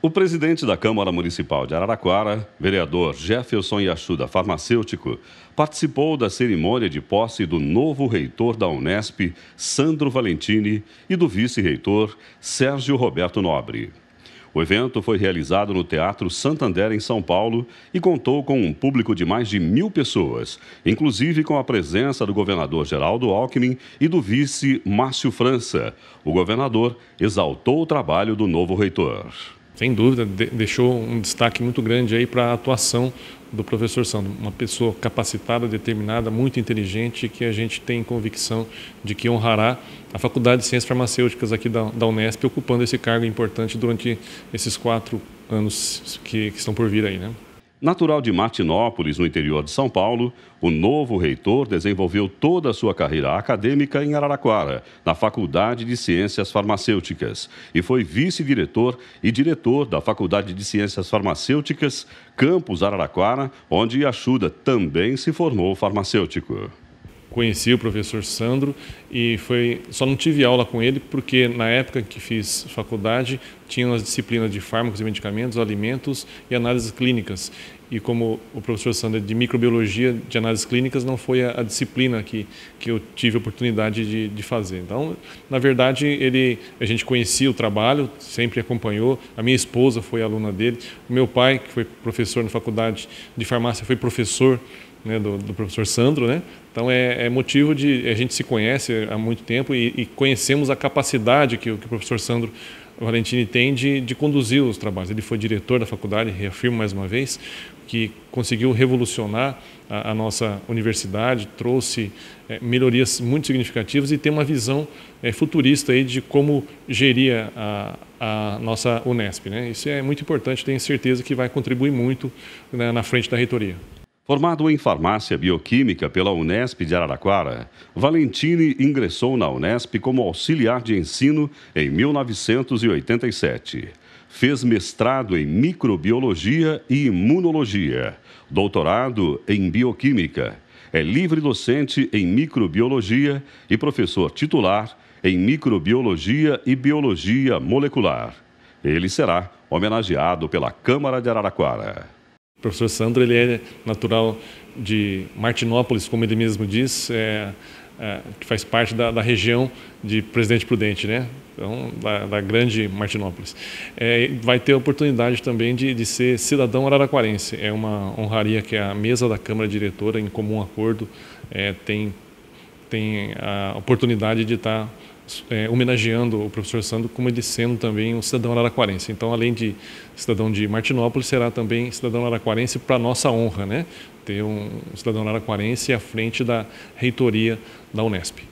O presidente da Câmara Municipal de Araraquara, vereador Jefferson Iachuda, farmacêutico, participou da cerimônia de posse do novo reitor da Unesp, Sandro Valentini, e do vice-reitor, Sérgio Roberto Nobre. O evento foi realizado no Teatro Santander, em São Paulo, e contou com um público de mais de mil pessoas, inclusive com a presença do governador Geraldo Alckmin e do vice Márcio França. O governador exaltou o trabalho do novo reitor sem dúvida, de, deixou um destaque muito grande aí para a atuação do professor Sandro, uma pessoa capacitada, determinada, muito inteligente, que a gente tem convicção de que honrará a Faculdade de Ciências Farmacêuticas aqui da, da Unesp, ocupando esse cargo importante durante esses quatro anos que, que estão por vir aí, né? Natural de Martinópolis, no interior de São Paulo, o novo reitor desenvolveu toda a sua carreira acadêmica em Araraquara, na Faculdade de Ciências Farmacêuticas, e foi vice-diretor e diretor da Faculdade de Ciências Farmacêuticas, Campus Araraquara, onde Iachuda também se formou farmacêutico conheci o professor Sandro e foi só não tive aula com ele porque na época que fiz faculdade tinha as disciplinas de fármacos e medicamentos, alimentos e análises clínicas e como o professor Sander, de microbiologia, de análises clínicas, não foi a, a disciplina que, que eu tive a oportunidade de, de fazer. Então, na verdade, ele, a gente conhecia o trabalho, sempre acompanhou, a minha esposa foi aluna dele, o meu pai, que foi professor na faculdade de farmácia, foi professor né, do, do, professor Sandro, né? Então é, é, motivo de a gente se conhece há muito tempo e, e conhecemos a capacidade que, que o professor Sandro Valentini tem de, de conduzir os trabalhos. Ele foi diretor da faculdade, reafirmo mais uma vez, que conseguiu revolucionar a, a nossa universidade, trouxe é, melhorias muito significativas e tem uma visão é, futurista aí de como gerir a, a nossa Unesp. Né? Isso é muito importante, tenho certeza que vai contribuir muito né, na frente da reitoria. Formado em farmácia bioquímica pela Unesp de Araraquara, Valentini ingressou na Unesp como auxiliar de ensino em 1987. Fez mestrado em microbiologia e imunologia, doutorado em bioquímica. É livre docente em microbiologia e professor titular em microbiologia e biologia molecular. Ele será homenageado pela Câmara de Araraquara. O professor Sandro ele é natural de Martinópolis, como ele mesmo diz, é, é, que faz parte da, da, região de Presidente Prudente, né? Então, da, da grande Martinópolis. É, vai ter a oportunidade também de, de, ser cidadão araraquarense. É uma honraria que a mesa da Câmara Diretora, em comum acordo, é, tem, tem a oportunidade de estar tá é, homenageando o professor Sandro como ele sendo também um cidadão araraquarense. Então, além de cidadão de Martinópolis, será também cidadão araraquarense para nossa honra, né? Ter um cidadão araraquarense à frente da reitoria da Unesp.